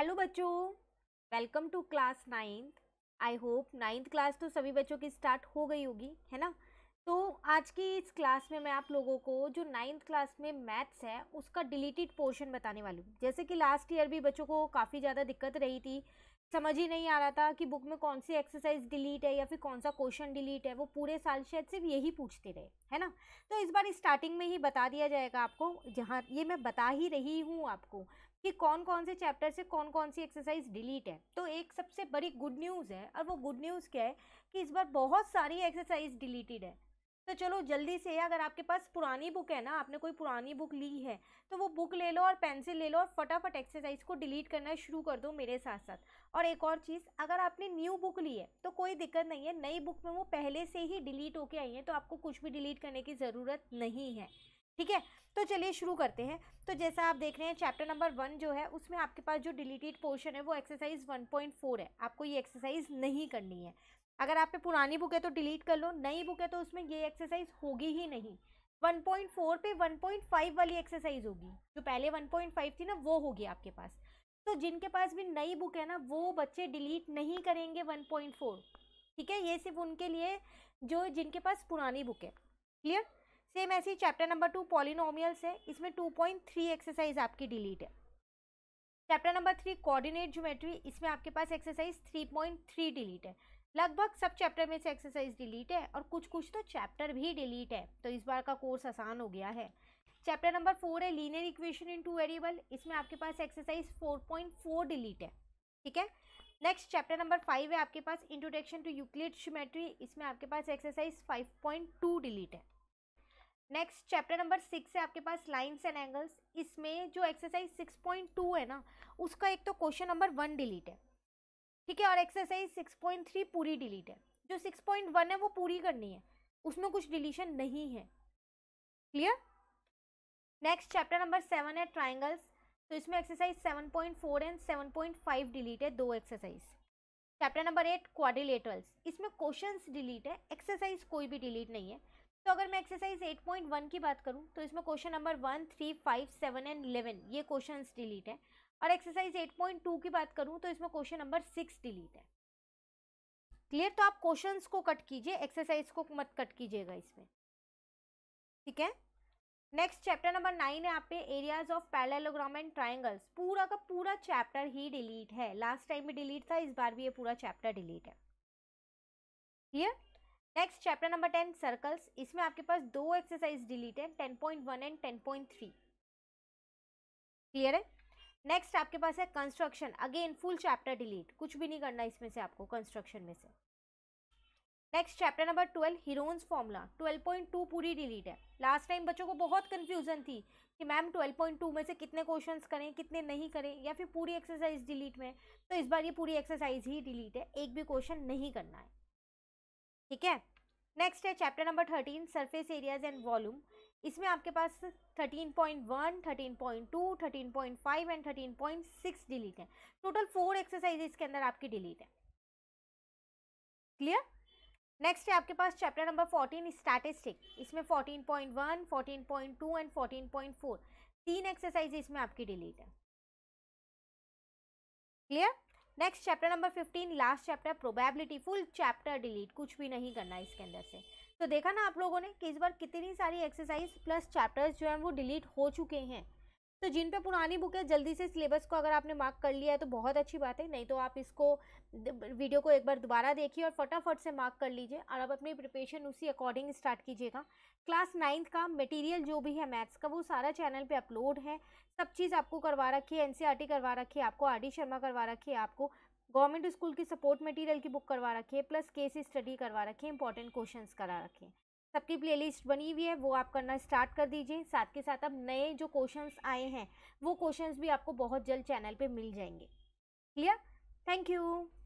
hello बच्चों welcome to class ninth I hope ninth class तो सभी बच्चों की स्टार्ट हो गई होगी है ना तो आज की इस क्लास में मैं आप लोगों को जो नाइन्थ क्लास में मैथ्स है उसका डिलीटेड पोर्शन बताने वाली हूँ जैसे कि लास्ट ईयर भी बच्चों को काफ़ी ज़्यादा दिक्कत रही थी समझ ही नहीं आ रहा था कि बुक में कौन सी एक्सरसाइज डिलीट है या फिर कौन सा क्वेश्चन डिलीट है वो पूरे साल शायद सिर्फ यही पूछते रहे है ना तो इस बार स्टार्टिंग में ही बता दिया जाएगा आपको जहाँ ये मैं बता ही रही हूँ आपको कि कौन कौन से चैप्टर से कौन कौन सी एक्सरसाइज डिलीट है तो एक सबसे बड़ी गुड न्यूज़ है और वो गुड न्यूज़ क्या है कि इस बार बहुत सारी एक्सरसाइज डिलीटेड है तो चलो जल्दी से अगर आपके पास पुरानी बुक है ना आपने कोई पुरानी बुक ली है तो वो बुक ले लो और पेंसिल ले लो और फटाफट एक्सरसाइज को डिलीट करना शुरू कर दो मेरे साथ साथ और एक और चीज़ अगर आपने न्यू बुक ली है तो कोई दिक्कत नहीं है नई बुक में वो पहले से ही डिलीट होके आई है तो आपको कुछ भी डिलीट करने की ज़रूरत नहीं है ठीक है तो चलिए शुरू करते हैं तो जैसा आप देख रहे हैं चैप्टर नंबर वन जो है उसमें आपके पास जो डिलीटेड पोर्शन है वो एक्सरसाइज वन पॉइंट फोर है आपको ये एक्सरसाइज नहीं करनी है अगर आप पे पुरानी बुक है तो डिलीट कर लो नई बुक है तो उसमें ये एक्सरसाइज होगी ही नहीं वन पॉइंट फोर पे वन पॉइंट फाइव वाली एक्सरसाइज होगी जो पहले वन पॉइंट फाइव थी ना वो होगी आपके पास तो जिनके पास भी नई बुक है ना वो बच्चे डिलीट नहीं करेंगे फोर ठीक है ये सिर्फ उनके लिए जो जिनके पास पुरानी बुक है क्लियर सेम ऐसी चैप्टर नंबर टू पॉलिनोमियल्स है इसमें टू पॉइंट थ्री एक्सरसाइज आपकी डिलीट है chapter number three coordinate geometry इसमें आपके पास exercise three point three delete है लगभग सब चैप्टर में से एक्सरसाइज डिलीट है और कुछ कुछ तो चैप्टर भी डिलीट है तो इस बार का कोर्स आसान हो गया है चैप्टर नंबर फोर है linear equation in two variable इसमें आपके पास exercise four point four delete है ठीक है नेक्स्ट चैप्टर नंबर फाइव है आपके पास इंट्रोडक्शन टू यूक्लिड ज्योमेट्री इसमें आपके पास exercise five point two delete है नेक्स्ट चैप्टर नंबर सिक्स है आपके पास लाइन्स एंड एंगल्स इसमें जो एक्सरसाइज सिक्स पॉइंट टू है ना उसका एक तो क्वेश्चन नंबर वन डिलीट है ठीक है और एक्सरसाइज सिक्स पॉइंट थ्री पूरी डिलीट है जो सिक्स पॉइंट वन है वो पूरी करनी है उसमें कुछ डिलीशन नहीं है clear next chapter number seven है ट्राइंगल्स तो इसमें exercise seven point four and seven point five delete है दो exercise chapter number eight quadrilaterals इसमें क्वेश्चंस डिलीट है एक्सरसाइज कोई भी डिलीट नहीं है तो अगर मैं एक्सरसाइज 8.1 की बात करूं तो इसमें question number one three five seven and eleven ये क्वेश्चन डिलीट है और एक्सरसाइज 8.2 की बात करूं तो इसमें क्वेश्चन नंबर सिक्स डिलीट है क्लियर तो आप क्वेश्चन को कट कीजिए एक्सरसाइज को मत कट कीजिएगा इसमें ठीक है नेक्स्ट चैप्टर नंबर नाइन है आप पे areas of parallelogram and triangles पूरा का पूरा चैप्टर ही डिलीट है लास्ट टाइम भी डिलीट था इस बार भी ये पूरा चैप्टर डिलीट है clear next chapter number ten circles इसमें आपके पास दो एक्सरसाइज डिलीट है ten point one and ten point three clear है नेक्स्ट आपके पास है construction again full chapter delete कुछ भी नहीं करना इसमें से आपको कंस्ट्रक्शन में से next chapter number twelve Heron's formula twelve point two पूरी डिलीट है लास्ट टाइम बच्चों को बहुत कन्फ्यूजन थी कि मैम ट्वेल्व पॉइंट टू में से कितने क्वेश्चन करें कितने नहीं करें या फिर पूरी एक्सरसाइज डिलीट में तो इस बार ये पूरी एक्सरसाइज ही डिलीट है एक भी क्वेश्चन नहीं करना है ठीक है नेक्स्ट है chapter number thirteen surface areas and volume इसमें आपके पास thirteen point one thirteen point two thirteen point five and thirteen point six delete है टोटल फोर एक्सरसाइज इसके अंदर आपकी डिलीट है क्लियर नेक्स्ट है आपके पास चैप्टर नंबर फोर्टीन स्टैटिस्टिक इसमें fourteen point one fourteen point two and fourteen point four तीन एक्सरसाइज इसमें आपकी डिलीट है clear next chapter number fifteen last chapter probability full chapter delete कुछ भी नहीं करना इसके अंदर से तो देखा ना आप लोगों ने कि इस बार कितनी सारी एक्सरसाइज प्लस चैप्टर्स जो हैं वो डिलीट हो चुके हैं तो जिन पे पुरानी बुक है जल्दी से सिलेबस को अगर आपने मार्क कर लिया है तो बहुत अच्छी बात है नहीं तो आप इसको वीडियो को एक बार दोबारा देखिए और फटाफट से मार्क कर लीजिए और आप अपनी प्रिपरेशन उसी अकॉर्डिंग स्टार्ट कीजिएगा क्लास नाइन्थ का मटेरियल जो भी है मैथ्स का वो सारा चैनल पे अपलोड है सब चीज़ आपको करवा रखी है एन e करवा रखी है आपको आर डी शर्मा करवा रखी है आपको गवर्नमेंट स्कूल की सपोर्ट मटेरियल की बुक करवा रखी है प्लस केस स्टडी करवा रखी है इंपॉर्टेंट क्वेश्चन करा रखे हैं सबकी प्लेलिस्ट बनी हुई है वो आप करना स्टार्ट कर दीजिए साथ के साथ अब नए जो क्वेश्चंस आए हैं वो क्वेश्चंस भी आपको बहुत जल्द चैनल पे मिल जाएंगे क्लियर थैंक यू